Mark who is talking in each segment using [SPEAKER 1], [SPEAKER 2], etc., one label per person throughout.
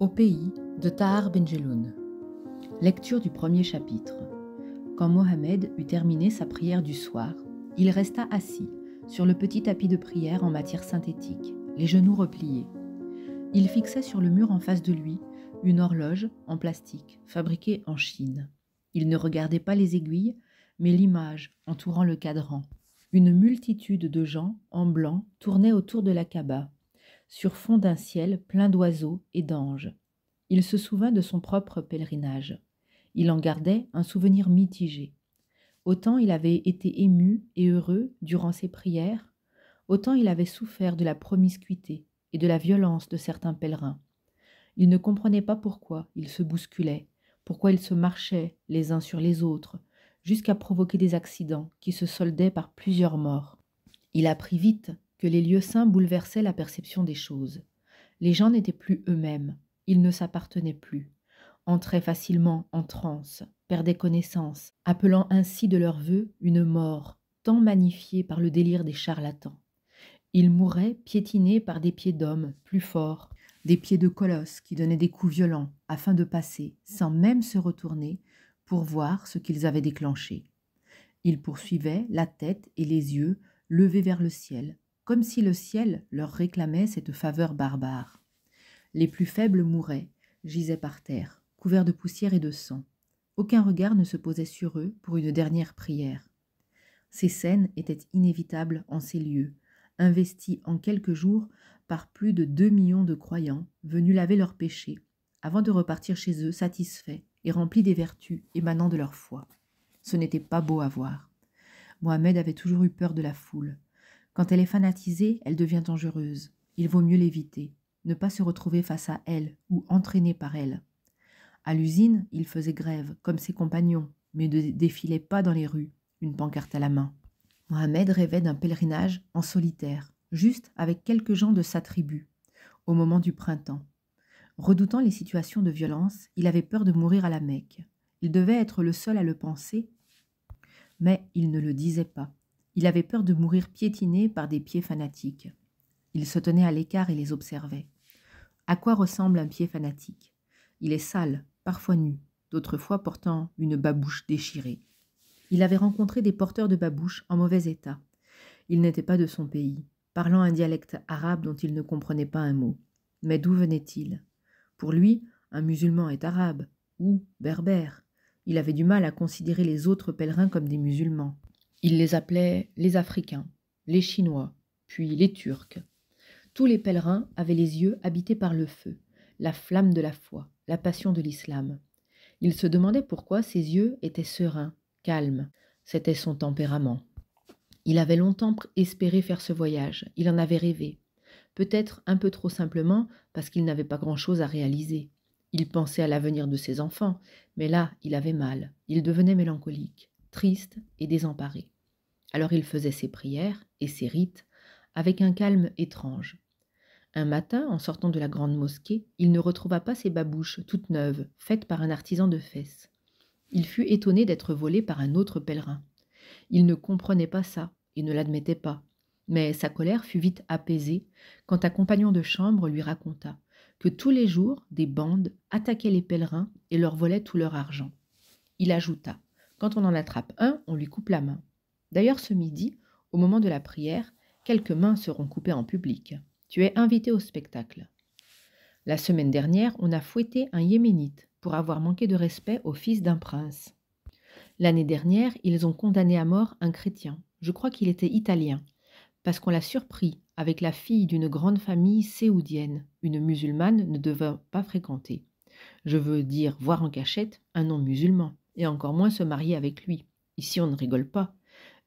[SPEAKER 1] Au pays de Tahar Benjeloun. Lecture du premier chapitre. Quand Mohamed eut terminé sa prière du soir, il resta assis sur le petit tapis de prière en matière synthétique, les genoux repliés. Il fixait sur le mur en face de lui une horloge en plastique fabriquée en Chine. Il ne regardait pas les aiguilles, mais l'image entourant le cadran. Une multitude de gens en blanc tournaient autour de la Kaaba, sur fond d'un ciel plein d'oiseaux et d'anges. Il se souvint de son propre pèlerinage. Il en gardait un souvenir mitigé. Autant il avait été ému et heureux durant ses prières, autant il avait souffert de la promiscuité et de la violence de certains pèlerins. Il ne comprenait pas pourquoi ils se bousculaient, pourquoi ils se marchaient les uns sur les autres, jusqu'à provoquer des accidents qui se soldaient par plusieurs morts. Il apprit vite que les lieux saints bouleversaient la perception des choses. Les gens n'étaient plus eux-mêmes, ils ne s'appartenaient plus, entraient facilement en transe, perdaient connaissance, appelant ainsi de leurs vœux une mort tant magnifiée par le délire des charlatans. Ils mouraient piétinés par des pieds d'hommes plus forts, des pieds de colosses qui donnaient des coups violents afin de passer, sans même se retourner, pour voir ce qu'ils avaient déclenché. Ils poursuivaient, la tête et les yeux, levés vers le ciel, comme si le ciel leur réclamait cette faveur barbare. Les plus faibles mouraient, gisaient par terre, couverts de poussière et de sang. Aucun regard ne se posait sur eux pour une dernière prière. Ces scènes étaient inévitables en ces lieux, investis en quelques jours par plus de deux millions de croyants venus laver leurs péchés, avant de repartir chez eux satisfaits et remplis des vertus émanant de leur foi. Ce n'était pas beau à voir. Mohamed avait toujours eu peur de la foule. Quand elle est fanatisée, elle devient dangereuse. Il vaut mieux l'éviter, ne pas se retrouver face à elle ou entraîné par elle. À l'usine, il faisait grève, comme ses compagnons, mais ne défilait pas dans les rues, une pancarte à la main. Mohamed rêvait d'un pèlerinage en solitaire, juste avec quelques gens de sa tribu, au moment du printemps. Redoutant les situations de violence, il avait peur de mourir à la Mecque. Il devait être le seul à le penser, mais il ne le disait pas. Il avait peur de mourir piétiné par des pieds fanatiques. Il se tenait à l'écart et les observait. À quoi ressemble un pied fanatique Il est sale, parfois nu, d'autres fois portant une babouche déchirée. Il avait rencontré des porteurs de babouches en mauvais état. Il n'était pas de son pays, parlant un dialecte arabe dont il ne comprenait pas un mot. Mais d'où venait-il Pour lui, un musulman est arabe, ou berbère. Il avait du mal à considérer les autres pèlerins comme des musulmans. Il les appelait les Africains, les Chinois, puis les Turcs. Tous les pèlerins avaient les yeux habités par le feu, la flamme de la foi, la passion de l'islam. Il se demandait pourquoi ses yeux étaient sereins, calmes. C'était son tempérament. Il avait longtemps espéré faire ce voyage, il en avait rêvé. Peut-être un peu trop simplement parce qu'il n'avait pas grand-chose à réaliser. Il pensait à l'avenir de ses enfants, mais là, il avait mal, il devenait mélancolique triste et désemparé. Alors il faisait ses prières et ses rites avec un calme étrange. Un matin, en sortant de la grande mosquée, il ne retrouva pas ses babouches toutes neuves, faites par un artisan de fesses. Il fut étonné d'être volé par un autre pèlerin. Il ne comprenait pas ça et ne l'admettait pas. Mais sa colère fut vite apaisée quand un compagnon de chambre lui raconta que tous les jours des bandes attaquaient les pèlerins et leur volaient tout leur argent. Il ajouta quand on en attrape un, on lui coupe la main. D'ailleurs, ce midi, au moment de la prière, quelques mains seront coupées en public. Tu es invité au spectacle. La semaine dernière, on a fouetté un yéménite pour avoir manqué de respect au fils d'un prince. L'année dernière, ils ont condamné à mort un chrétien. Je crois qu'il était italien, parce qu'on l'a surpris avec la fille d'une grande famille séoudienne, une musulmane ne devait pas fréquenter. Je veux dire voir en cachette un non-musulman et encore moins se marier avec lui. Ici, on ne rigole pas.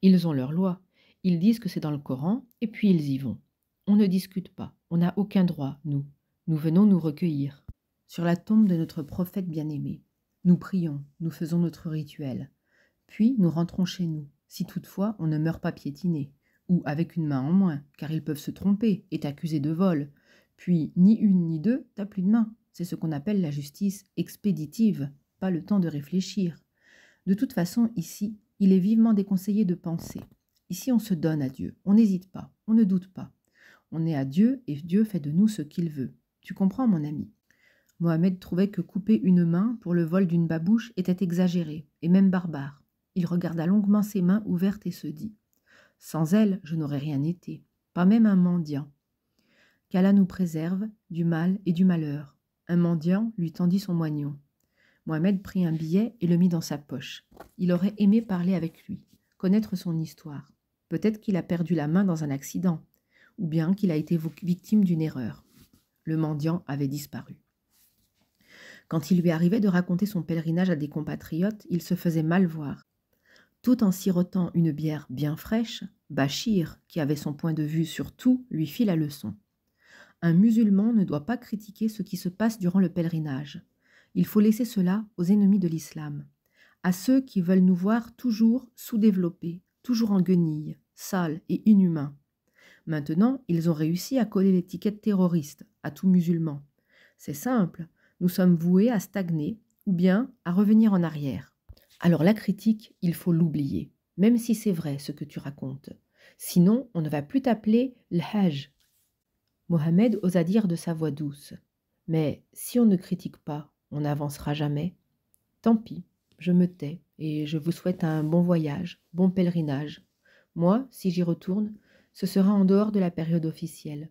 [SPEAKER 1] Ils ont leur loi. Ils disent que c'est dans le Coran, et puis ils y vont. On ne discute pas. On n'a aucun droit, nous. Nous venons nous recueillir. Sur la tombe de notre prophète bien-aimé, nous prions, nous faisons notre rituel. Puis nous rentrons chez nous, si toutefois on ne meurt pas piétiné, ou avec une main en moins, car ils peuvent se tromper et t'accuser de vol. Puis ni une ni deux, t'as plus de main. C'est ce qu'on appelle la justice expéditive. Pas le temps de réfléchir. De toute façon, ici, il est vivement déconseillé de penser. Ici, on se donne à Dieu. On n'hésite pas. On ne doute pas. On est à Dieu et Dieu fait de nous ce qu'il veut. Tu comprends, mon ami Mohamed trouvait que couper une main pour le vol d'une babouche était exagéré et même barbare. Il regarda longuement ses mains ouvertes et se dit Sans elles, je n'aurais rien été, pas même un mendiant. Qu'Allah nous préserve du mal et du malheur. Un mendiant lui tendit son moignon. Mohamed prit un billet et le mit dans sa poche. Il aurait aimé parler avec lui, connaître son histoire. Peut-être qu'il a perdu la main dans un accident, ou bien qu'il a été victime d'une erreur. Le mendiant avait disparu. Quand il lui arrivait de raconter son pèlerinage à des compatriotes, il se faisait mal voir. Tout en sirotant une bière bien fraîche, Bachir, qui avait son point de vue sur tout, lui fit la leçon. Un musulman ne doit pas critiquer ce qui se passe durant le pèlerinage. Il faut laisser cela aux ennemis de l'islam, à ceux qui veulent nous voir toujours sous-développés, toujours en guenilles, sales et inhumains. Maintenant, ils ont réussi à coller l'étiquette terroriste à tout musulman. C'est simple, nous sommes voués à stagner ou bien à revenir en arrière. Alors la critique, il faut l'oublier, même si c'est vrai ce que tu racontes. Sinon, on ne va plus t'appeler l'Hajj. Mohamed osa dire de sa voix douce. Mais si on ne critique pas, on n'avancera jamais. Tant pis, je me tais et je vous souhaite un bon voyage, bon pèlerinage. Moi, si j'y retourne, ce sera en dehors de la période officielle.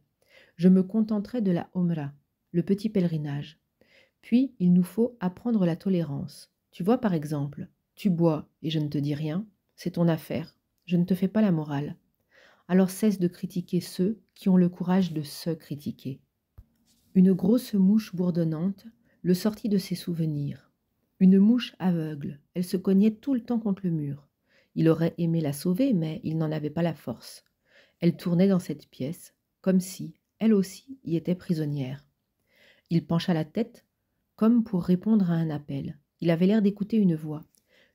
[SPEAKER 1] Je me contenterai de la Omra, le petit pèlerinage. Puis, il nous faut apprendre la tolérance. Tu vois, par exemple, tu bois et je ne te dis rien, c'est ton affaire, je ne te fais pas la morale. Alors cesse de critiquer ceux qui ont le courage de se critiquer. Une grosse mouche bourdonnante le sortit de ses souvenirs. Une mouche aveugle, elle se cognait tout le temps contre le mur. Il aurait aimé la sauver, mais il n'en avait pas la force. Elle tournait dans cette pièce, comme si, elle aussi, y était prisonnière. Il pencha la tête, comme pour répondre à un appel. Il avait l'air d'écouter une voix,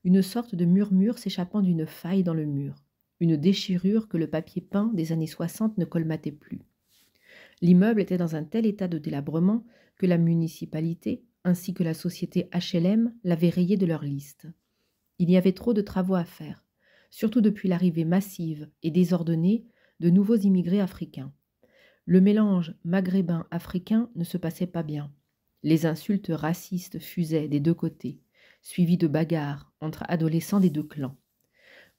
[SPEAKER 1] une sorte de murmure s'échappant d'une faille dans le mur, une déchirure que le papier peint des années 60 ne colmatait plus. L'immeuble était dans un tel état de délabrement que la municipalité ainsi que la société HLM l'avaient rayé de leur liste. Il y avait trop de travaux à faire, surtout depuis l'arrivée massive et désordonnée de nouveaux immigrés africains. Le mélange maghrébin-africain ne se passait pas bien. Les insultes racistes fusaient des deux côtés, suivies de bagarres entre adolescents des deux clans.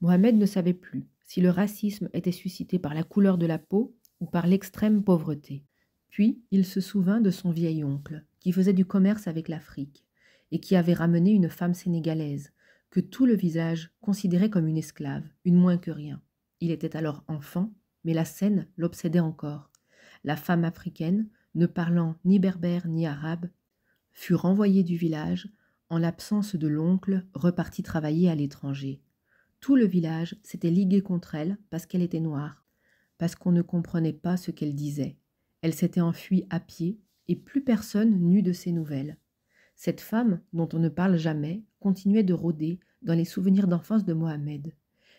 [SPEAKER 1] Mohamed ne savait plus si le racisme était suscité par la couleur de la peau ou par l'extrême pauvreté. Puis il se souvint de son vieil oncle, qui faisait du commerce avec l'Afrique, et qui avait ramené une femme sénégalaise, que tout le visage considérait comme une esclave, une moins que rien. Il était alors enfant, mais la scène l'obsédait encore. La femme africaine, ne parlant ni berbère ni arabe, fut renvoyée du village, en l'absence de l'oncle, reparti travailler à l'étranger. Tout le village s'était ligué contre elle parce qu'elle était noire, parce qu'on ne comprenait pas ce qu'elle disait, elle s'était enfuie à pied, et plus personne n'eut de ses nouvelles. Cette femme, dont on ne parle jamais, continuait de rôder dans les souvenirs d'enfance de Mohamed.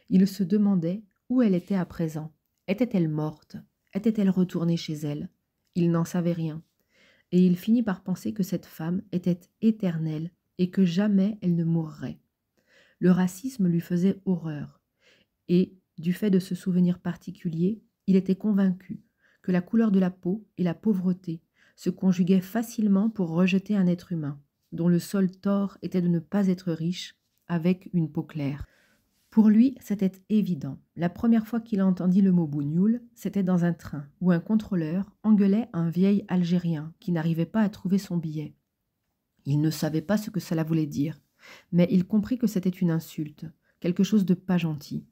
[SPEAKER 1] Il se demandait où elle était à présent. Était-elle morte Était-elle retournée chez elle Il n'en savait rien. Et il finit par penser que cette femme était éternelle et que jamais elle ne mourrait. Le racisme lui faisait horreur. Et, du fait de ce souvenir particulier, il était convaincu que la couleur de la peau et la pauvreté se conjuguaient facilement pour rejeter un être humain, dont le seul tort était de ne pas être riche, avec une peau claire. Pour lui, c'était évident. La première fois qu'il entendit le mot bougnoul, c'était dans un train où un contrôleur engueulait un vieil Algérien qui n'arrivait pas à trouver son billet. Il ne savait pas ce que cela voulait dire, mais il comprit que c'était une insulte, quelque chose de pas gentil.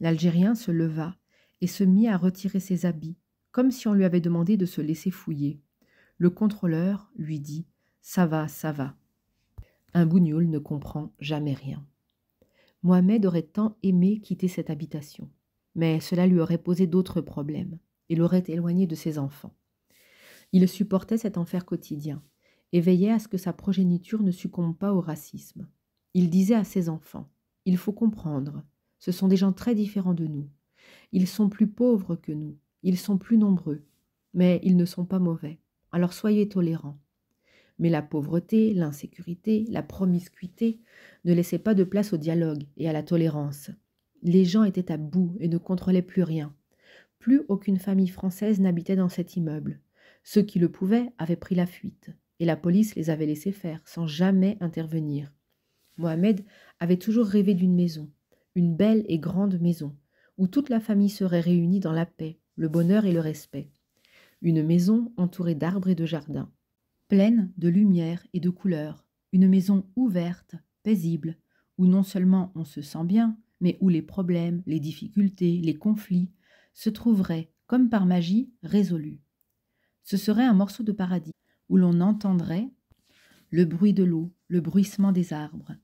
[SPEAKER 1] L'Algérien se leva et se mit à retirer ses habits comme si on lui avait demandé de se laisser fouiller. Le contrôleur lui dit Ça va, ça va. Un bougnoule ne comprend jamais rien. Mohamed aurait tant aimé quitter cette habitation, mais cela lui aurait posé d'autres problèmes et l'aurait éloigné de ses enfants. Il supportait cet enfer quotidien et veillait à ce que sa progéniture ne succombe pas au racisme. Il disait à ses enfants Il faut comprendre, ce sont des gens très différents de nous. Ils sont plus pauvres que nous, ils sont plus nombreux, mais ils ne sont pas mauvais. Alors soyez tolérants. Mais la pauvreté, l'insécurité, la promiscuité ne laissaient pas de place au dialogue et à la tolérance. Les gens étaient à bout et ne contrôlaient plus rien. Plus aucune famille française n'habitait dans cet immeuble. Ceux qui le pouvaient avaient pris la fuite, et la police les avait laissés faire, sans jamais intervenir. Mohamed avait toujours rêvé d'une maison, une belle et grande maison, où toute la famille serait réunie dans la paix, le bonheur et le respect. Une maison entourée d'arbres et de jardins, pleine de lumière et de couleurs, une maison ouverte, paisible, où non seulement on se sent bien, mais où les problèmes, les difficultés, les conflits se trouveraient, comme par magie, résolus. Ce serait un morceau de paradis, où l'on entendrait le bruit de l'eau, le bruissement des arbres.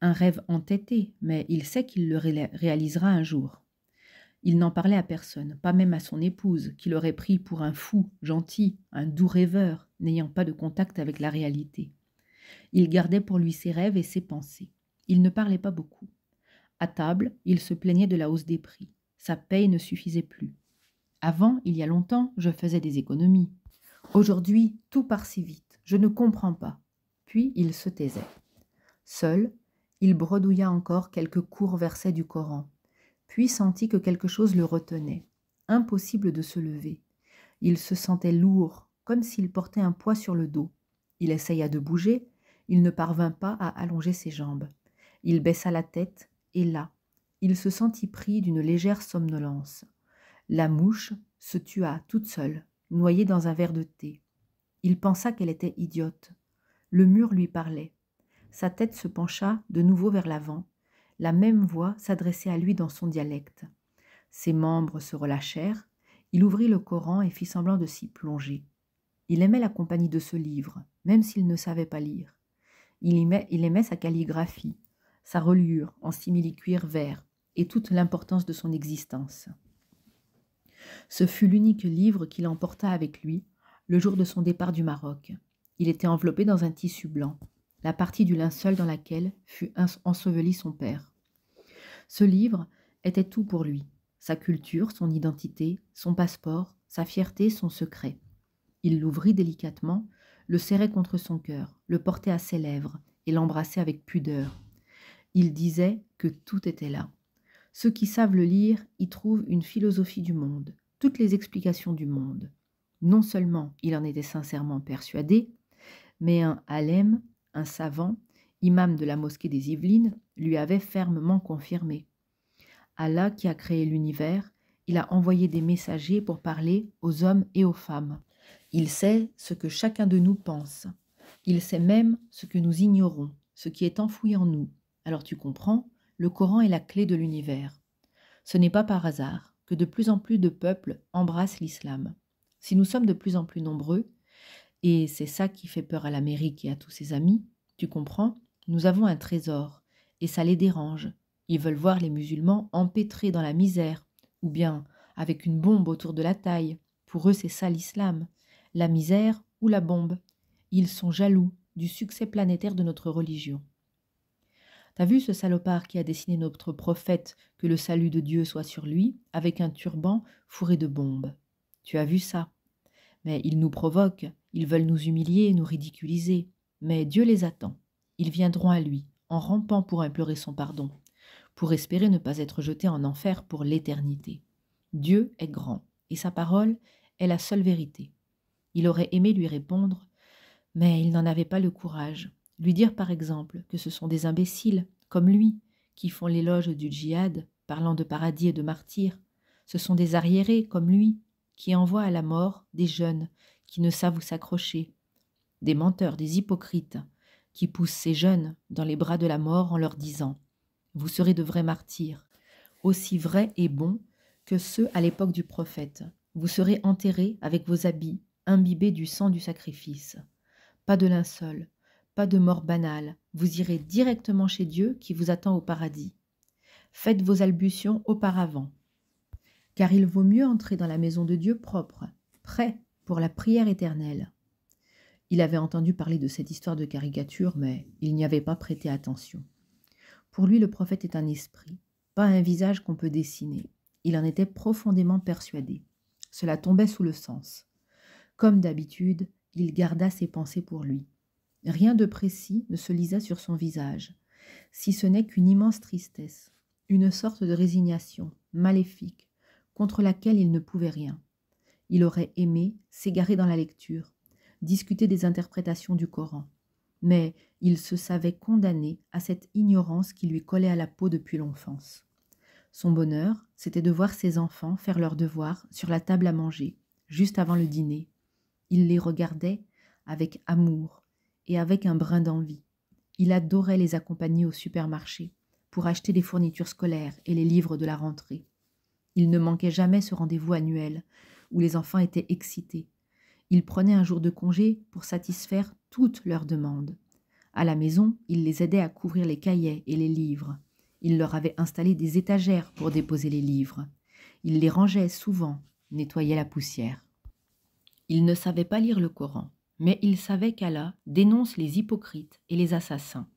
[SPEAKER 1] Un rêve entêté, mais il sait qu'il le réalisera un jour. Il n'en parlait à personne, pas même à son épouse, qui l'aurait pris pour un fou, gentil, un doux rêveur, n'ayant pas de contact avec la réalité. Il gardait pour lui ses rêves et ses pensées. Il ne parlait pas beaucoup. À table, il se plaignait de la hausse des prix. Sa paye ne suffisait plus. Avant, il y a longtemps, je faisais des économies. Aujourd'hui, tout part si vite. Je ne comprends pas. Puis il se taisait. Seul, il bredouilla encore quelques courts versets du Coran, puis sentit que quelque chose le retenait. Impossible de se lever. Il se sentait lourd, comme s'il portait un poids sur le dos. Il essaya de bouger, il ne parvint pas à allonger ses jambes. Il baissa la tête, et là, il se sentit pris d'une légère somnolence. La mouche se tua toute seule, noyée dans un verre de thé. Il pensa qu'elle était idiote. Le mur lui parlait. Sa tête se pencha de nouveau vers l'avant, la même voix s'adressait à lui dans son dialecte. Ses membres se relâchèrent, il ouvrit le Coran et fit semblant de s'y plonger. Il aimait la compagnie de ce livre, même s'il ne savait pas lire. Il aimait, sa calligraphie, sa reliure en simili-cuir vert, et toute l'importance de son existence. Ce fut l'unique livre qu'il emporta avec lui le jour de son départ du Maroc. Il était enveloppé dans un tissu blanc, la partie du linceul dans laquelle fut enseveli son père. Ce livre était tout pour lui, sa culture, son identité, son passeport, sa fierté, son secret. Il l'ouvrit délicatement, le serrait contre son cœur, le portait à ses lèvres et l'embrassait avec pudeur. Il disait que tout était là. Ceux qui savent le lire y trouvent une philosophie du monde, toutes les explications du monde. Non seulement il en était sincèrement persuadé, mais un Halem, un savant, imam de la mosquée des Yvelines, lui avait fermement confirmé. Allah qui a créé l'univers, il a envoyé des messagers pour parler aux hommes et aux femmes. Il sait ce que chacun de nous pense. Il sait même ce que nous ignorons, ce qui est enfoui en nous. Alors tu comprends, le Coran est la clé de l'univers. Ce n'est pas par hasard que de plus en plus de peuples embrassent l'islam. Si nous sommes de plus en plus nombreux, et c'est ça qui fait peur à l'Amérique et à tous ses amis, tu comprends, nous avons un trésor, et ça les dérange. Ils veulent voir les musulmans empêtrés dans la misère, ou bien avec une bombe autour de la taille. Pour eux, c'est ça l'islam, la misère ou la bombe. Ils sont jaloux du succès planétaire de notre religion. T'as vu ce salopard qui a dessiné notre prophète, que le salut de Dieu soit sur lui, avec un turban fourré de bombes. Tu as vu ça. Mais ils nous provoquent, ils veulent nous humilier, nous ridiculiser. Mais Dieu les attend ils viendront à lui, en rampant pour implorer son pardon, pour espérer ne pas être jetés en enfer pour l'éternité. Dieu est grand, et sa parole est la seule vérité. Il aurait aimé lui répondre, mais il n'en avait pas le courage. Lui dire par exemple que ce sont des imbéciles, comme lui, qui font l'éloge du djihad, parlant de paradis et de martyrs. Ce sont des arriérés, comme lui, qui envoient à la mort des jeunes qui ne savent où s'accrocher. Des menteurs, des hypocrites, qui pousse ces jeunes dans les bras de la mort en leur disant Vous serez de vrais martyrs, aussi vrais et bons que ceux à l'époque du prophète. Vous serez enterrés avec vos habits, imbibés du sang du sacrifice. Pas de linceul, pas de mort banale, vous irez directement chez Dieu qui vous attend au paradis. Faites vos albutions auparavant, car il vaut mieux entrer dans la maison de Dieu propre, prêt pour la prière éternelle. Il avait entendu parler de cette histoire de caricature, mais il n'y avait pas prêté attention. Pour lui, le prophète est un esprit, pas un visage qu'on peut dessiner. Il en était profondément persuadé. Cela tombait sous le sens. Comme d'habitude, il garda ses pensées pour lui. Rien de précis ne se lisa sur son visage, si ce n'est qu'une immense tristesse, une sorte de résignation, maléfique, contre laquelle il ne pouvait rien. Il aurait aimé s'égarer dans la lecture, discuter des interprétations du Coran. Mais il se savait condamné à cette ignorance qui lui collait à la peau depuis l'enfance. Son bonheur, c'était de voir ses enfants faire leurs devoirs sur la table à manger, juste avant le dîner. Il les regardait avec amour et avec un brin d'envie. Il adorait les accompagner au supermarché pour acheter des fournitures scolaires et les livres de la rentrée. Il ne manquait jamais ce rendez-vous annuel où les enfants étaient excités, il prenait un jour de congé pour satisfaire toutes leurs demandes. À la maison, il les aidait à couvrir les cahiers et les livres. Il leur avait installé des étagères pour déposer les livres. Il les rangeait souvent, nettoyait la poussière. Il ne savait pas lire le Coran, mais il savait qu'Allah dénonce les hypocrites et les assassins.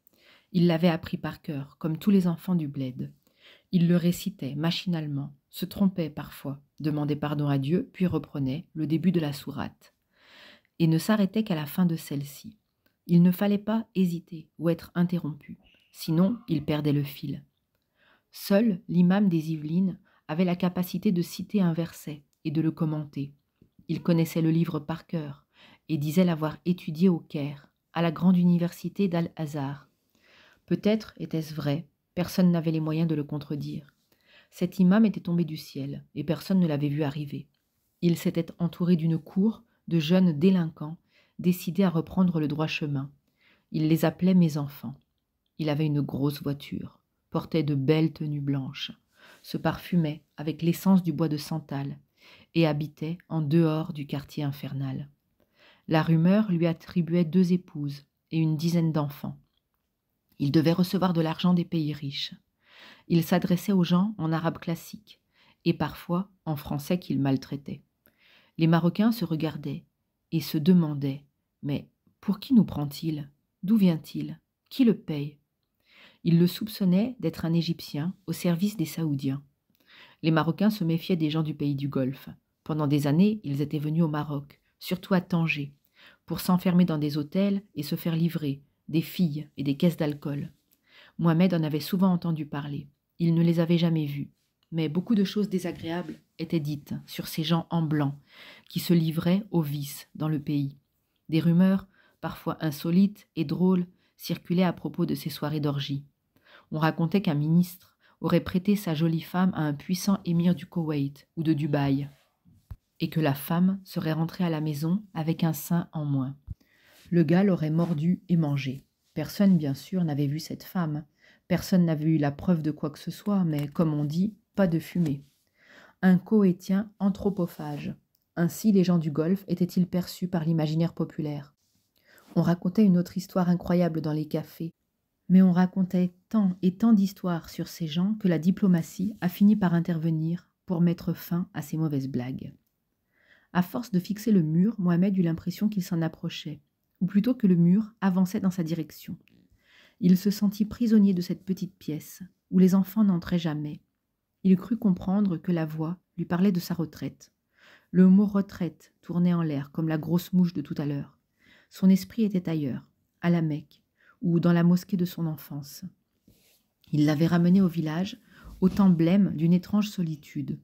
[SPEAKER 1] Il l'avait appris par cœur, comme tous les enfants du bled. Il le récitait machinalement, se trompait parfois, demandait pardon à Dieu, puis reprenait le début de la sourate et ne s'arrêtait qu'à la fin de celle-ci. Il ne fallait pas hésiter ou être interrompu, sinon il perdait le fil. Seul l'imam des Yvelines avait la capacité de citer un verset et de le commenter. Il connaissait le livre par cœur et disait l'avoir étudié au Caire, à la grande université d'Al-Azhar. Peut-être était-ce vrai, personne n'avait les moyens de le contredire. Cet imam était tombé du ciel et personne ne l'avait vu arriver. Il s'était entouré d'une cour de jeunes délinquants décidés à reprendre le droit chemin. Il les appelait mes enfants. Il avait une grosse voiture, portait de belles tenues blanches, se parfumait avec l'essence du bois de santal et habitait en dehors du quartier infernal. La rumeur lui attribuait deux épouses et une dizaine d'enfants. Il devait recevoir de l'argent des pays riches. Il s'adressait aux gens en arabe classique et parfois en français qu'il maltraitait. Les Marocains se regardaient et se demandaient Mais pour qui nous prend-il D'où vient-il Qui le paye Ils le soupçonnaient d'être un Égyptien au service des Saoudiens. Les Marocains se méfiaient des gens du pays du Golfe. Pendant des années, ils étaient venus au Maroc, surtout à Tanger, pour s'enfermer dans des hôtels et se faire livrer, des filles et des caisses d'alcool. Mohamed en avait souvent entendu parler. Il ne les avait jamais vus mais beaucoup de choses désagréables étaient dites sur ces gens en blanc qui se livraient aux vices dans le pays. Des rumeurs, parfois insolites et drôles, circulaient à propos de ces soirées d'orgie. On racontait qu'un ministre aurait prêté sa jolie femme à un puissant émir du Koweït ou de Dubaï, et que la femme serait rentrée à la maison avec un sein en moins. Le gars l'aurait mordu et mangé. Personne, bien sûr, n'avait vu cette femme. Personne n'avait eu la preuve de quoi que ce soit, mais comme on dit, pas de fumée. Un coétien anthropophage. Ainsi les gens du Golfe étaient-ils perçus par l'imaginaire populaire. On racontait une autre histoire incroyable dans les cafés, mais on racontait tant et tant d'histoires sur ces gens que la diplomatie a fini par intervenir pour mettre fin à ces mauvaises blagues. À force de fixer le mur, Mohamed eut l'impression qu'il s'en approchait, ou plutôt que le mur avançait dans sa direction. Il se sentit prisonnier de cette petite pièce, où les enfants n'entraient jamais, il crut comprendre que la voix lui parlait de sa retraite. Le mot retraite tournait en l'air comme la grosse mouche de tout à l'heure. Son esprit était ailleurs, à la Mecque, ou dans la mosquée de son enfance. Il l'avait ramené au village, au temps blême d'une étrange solitude.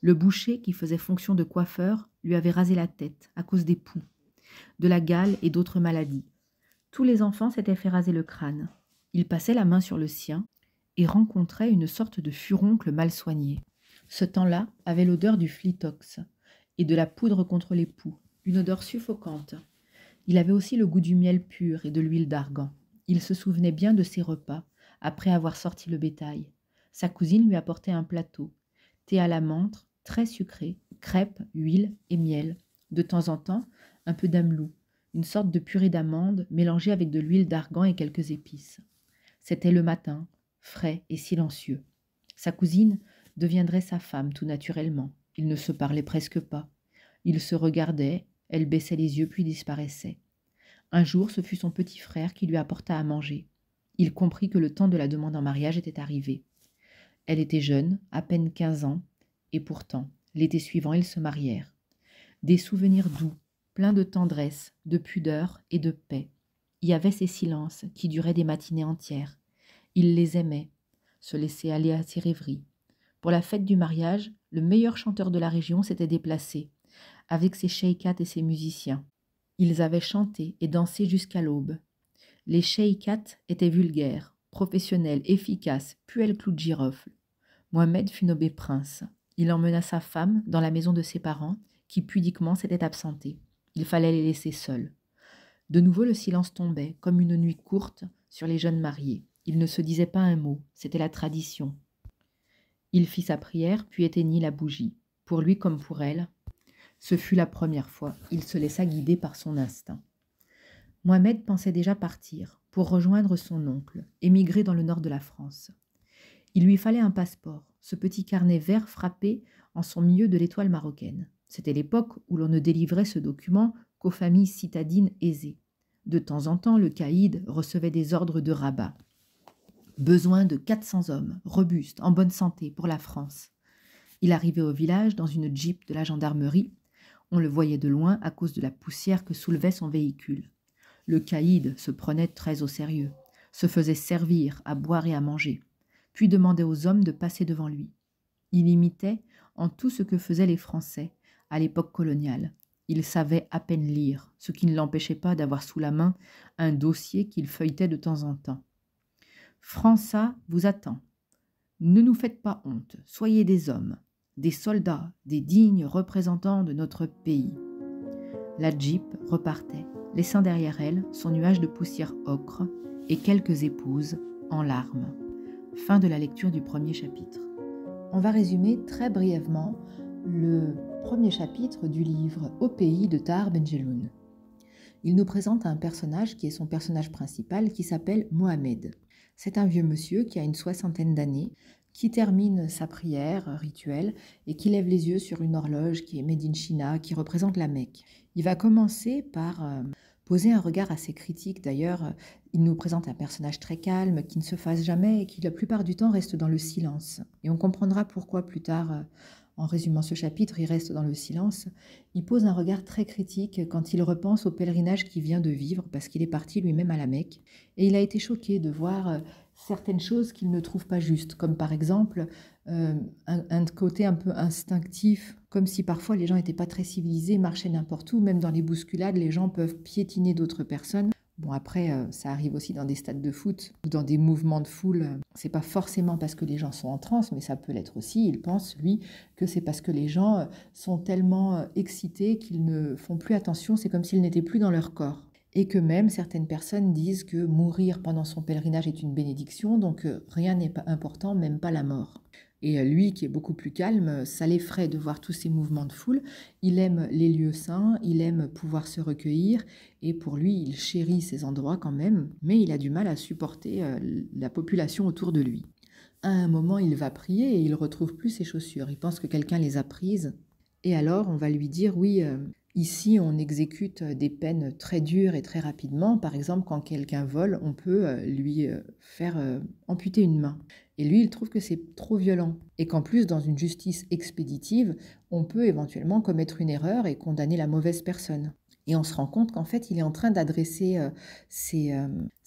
[SPEAKER 1] Le boucher, qui faisait fonction de coiffeur, lui avait rasé la tête à cause des poux, de la gale et d'autres maladies. Tous les enfants s'étaient fait raser le crâne. Il passait la main sur le sien, et rencontrait une sorte de furoncle mal soigné. Ce temps-là avait l'odeur du flitox et de la poudre contre les poux, une odeur suffocante. Il avait aussi le goût du miel pur et de l'huile d'argan. Il se souvenait bien de ses repas, après avoir sorti le bétail. Sa cousine lui apportait un plateau. Thé à la menthe, très sucré, crêpes, huile et miel. De temps en temps, un peu d'amelou, une sorte de purée d'amande mélangée avec de l'huile d'argan et quelques épices. C'était le matin, frais et silencieux. Sa cousine deviendrait sa femme tout naturellement. Ils ne se parlaient presque pas. Ils se regardaient, elle baissait les yeux puis disparaissait. Un jour, ce fut son petit frère qui lui apporta à manger. Il comprit que le temps de la demande en mariage était arrivé. Elle était jeune, à peine quinze ans, et pourtant, l'été suivant, ils se marièrent. Des souvenirs doux, pleins de tendresse, de pudeur et de paix. Il y avait ces silences qui duraient des matinées entières, il les aimait, se laissait aller à ses rêveries. Pour la fête du mariage, le meilleur chanteur de la région s'était déplacé, avec ses sheikats et ses musiciens. Ils avaient chanté et dansé jusqu'à l'aube. Les sheikats étaient vulgaires, professionnels, efficaces, puels clous de girofle. Mohamed fut nommé prince. Il emmena sa femme dans la maison de ses parents, qui pudiquement s'étaient absentés. Il fallait les laisser seuls. De nouveau le silence tombait, comme une nuit courte, sur les jeunes mariés. Il ne se disait pas un mot, c'était la tradition. Il fit sa prière, puis éteignit la bougie. Pour lui comme pour elle, ce fut la première fois. Il se laissa guider par son instinct. Mohamed pensait déjà partir, pour rejoindre son oncle, émigré dans le nord de la France. Il lui fallait un passeport, ce petit carnet vert frappé en son milieu de l'étoile marocaine. C'était l'époque où l'on ne délivrait ce document qu'aux familles citadines aisées. De temps en temps, le caïd recevait des ordres de rabat. Besoin de 400 hommes, robustes, en bonne santé, pour la France. Il arrivait au village dans une jeep de la gendarmerie. On le voyait de loin à cause de la poussière que soulevait son véhicule. Le caïd se prenait très au sérieux, se faisait servir à boire et à manger, puis demandait aux hommes de passer devant lui. Il imitait en tout ce que faisaient les Français à l'époque coloniale. Il savait à peine lire, ce qui ne l'empêchait pas d'avoir sous la main un dossier qu'il feuilletait de temps en temps. França vous attend. Ne nous faites pas honte, soyez des hommes, des soldats, des dignes représentants de notre pays. La Jeep repartait, laissant derrière elle son nuage de poussière ocre et quelques épouses en larmes. Fin de la lecture du premier chapitre. On va résumer très brièvement le premier chapitre du livre Au pays de Tar Benjeloun. Il nous présente un personnage qui est son personnage principal qui s'appelle Mohamed. C'est un vieux monsieur qui a une soixantaine d'années, qui termine sa prière rituelle et qui lève les yeux sur une horloge qui est made in China, qui représente la Mecque. Il va commencer par euh, poser un regard assez critique. D'ailleurs, euh, il nous présente un personnage très calme, qui ne se fasse jamais et qui la plupart du temps reste dans le silence. Et on comprendra pourquoi plus tard euh, en résumant ce chapitre, il reste dans le silence, il pose un regard très critique quand il repense au pèlerinage qu'il vient de vivre, parce qu'il est parti lui-même à la Mecque, et il a été choqué de voir euh, certaines choses qu'il ne trouve pas justes, comme par exemple euh, un, côté un peu instinctif, comme si parfois les gens n'étaient pas très civilisés, marchaient n'importe où, même dans les bousculades, les gens peuvent piétiner d'autres personnes. Bon, après, euh, ça arrive aussi dans des stades de foot ou dans des mouvements de foule. C'est pas forcément parce que les gens sont en transe, mais ça peut l'être aussi. Il pense, lui, que c'est parce que les gens euh, sont tellement euh, excités qu'ils ne font plus attention. C'est comme s'ils n'étaient plus dans leur corps. Et que même certaines personnes disent que mourir pendant son pèlerinage est une bénédiction, donc rien n'est pas important, même pas la mort. Et euh, lui, qui est beaucoup plus calme, euh, ça l'effraie de voir tous ces mouvements de foule. Il aime les lieux saints, il aime pouvoir se recueillir, et pour lui, il chérit ces endroits quand même, mais il a du mal à supporter euh, la population autour de lui. À un moment, il va prier et il retrouve plus ses chaussures. Il pense que quelqu'un les a prises. Et alors, on va lui dire, oui, Ici, on exécute euh, des peines très dures et très rapidement. Par exemple, quand quelqu'un vole, on peut euh, lui euh, faire amputer une main. Et lui, il trouve que c'est trop violent. Et qu'en plus, dans une justice expéditive, on peut éventuellement commettre une erreur et condamner la mauvaise personne. Et on se rend compte qu'en fait, il est en train d'adresser ses,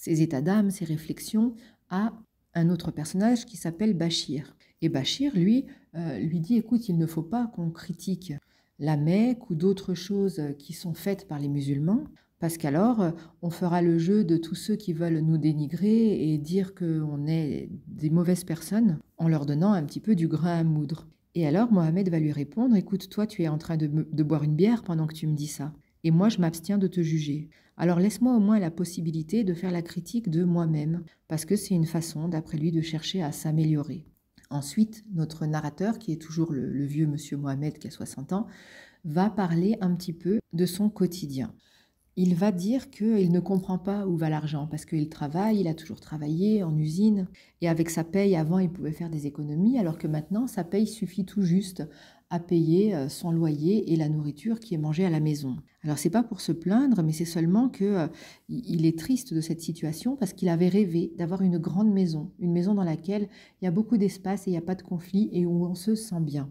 [SPEAKER 1] états d'âme, ses réflexions à un autre personnage qui s'appelle Bachir. Et Bachir, lui, lui dit, écoute, il ne faut pas qu'on critique la Mecque ou d'autres choses qui sont faites par les musulmans, parce qu'alors on fera le jeu de tous ceux qui veulent nous dénigrer et dire qu'on est des mauvaises personnes en leur donnant un petit peu du grain à moudre. Et alors Mohamed va lui répondre, écoute, toi tu es en train de, de boire une bière pendant que tu me dis ça, et moi je m'abstiens de te juger. Alors laisse-moi au moins la possibilité de faire la critique de moi-même, parce que c'est une façon, d'après lui, de chercher à s'améliorer. Ensuite, notre narrateur, qui est toujours le, vieux monsieur Mohamed qui a 60 ans, va parler un petit peu de son quotidien. Il va dire qu'il ne comprend pas où va l'argent parce qu'il travaille, il a toujours travaillé en usine et avec sa paye avant il pouvait faire des économies alors que maintenant sa paye suffit tout juste à payer euh, son loyer et la nourriture qui est mangée à la maison. Alors c'est pas pour se plaindre, mais c'est seulement que euh, il est triste de cette situation parce qu'il avait rêvé d'avoir une grande maison, une maison dans laquelle il y a beaucoup d'espace et il n'y a pas de conflit et où on se sent bien.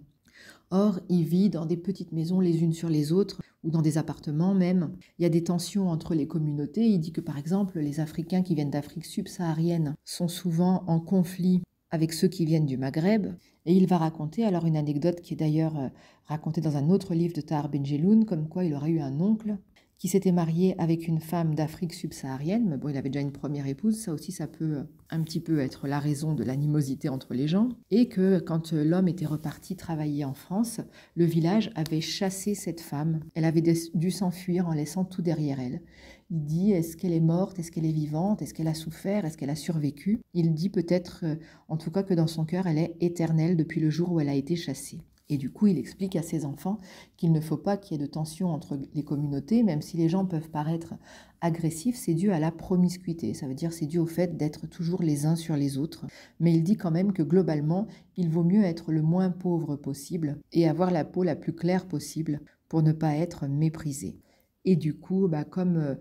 [SPEAKER 1] Or, il vit dans des petites maisons les unes sur les autres ou dans des appartements même. Il y a des tensions entre les communautés. Il dit que par exemple, les Africains qui viennent d'Afrique subsaharienne sont souvent en conflit avec ceux qui viennent du Maghreb. Et il va raconter alors une anecdote qui est d'ailleurs euh, racontée dans un autre livre de Tahar Benjeloun, comme quoi il aurait eu un oncle qui s'était marié avec une femme d'Afrique subsaharienne. Mais bon, il avait déjà une première épouse, ça aussi, ça peut euh, un petit peu être la raison de l'animosité entre les gens. Et que quand euh, l'homme était reparti travailler en France, le village avait chassé cette femme. Elle avait dû s'enfuir en laissant tout derrière elle. Il dit est-ce qu'elle est morte, est-ce qu'elle est vivante, est-ce qu'elle a souffert, est-ce qu'elle a survécu. Il dit peut-être euh, en tout cas que dans son cœur elle est éternelle depuis le jour où elle a été chassée. Et du coup, il explique à ses enfants qu'il ne faut pas qu'il y ait de tension entre les communautés, même si les gens peuvent paraître agressifs, c'est dû à la promiscuité, ça veut dire c'est dû au fait d'être toujours les uns sur les autres. Mais il dit quand même que globalement, il vaut mieux être le moins pauvre possible et avoir la peau la plus claire possible pour ne pas être méprisé. Et du coup, bah, comme euh,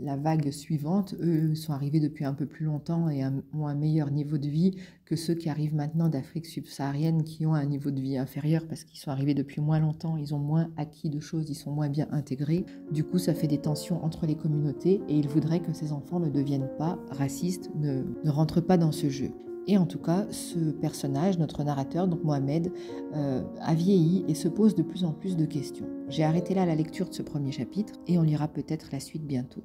[SPEAKER 1] la, vague suivante, eux sont arrivés depuis un peu plus longtemps et un, ont un meilleur niveau de vie que ceux qui arrivent maintenant d'Afrique subsaharienne, qui ont un niveau de vie inférieur parce qu'ils sont arrivés depuis moins longtemps, ils ont moins acquis de choses, ils sont moins bien intégrés. Du coup, ça fait des tensions entre les communautés et ils voudraient que ces enfants ne deviennent pas racistes, ne rentrent pas dans ce jeu. Et en tout cas, ce personnage, notre narrateur, donc Mohamed, euh, a vieilli et se pose de plus en plus de questions. J'ai arrêté là la lecture de ce premier chapitre et on lira peut-être la suite bientôt.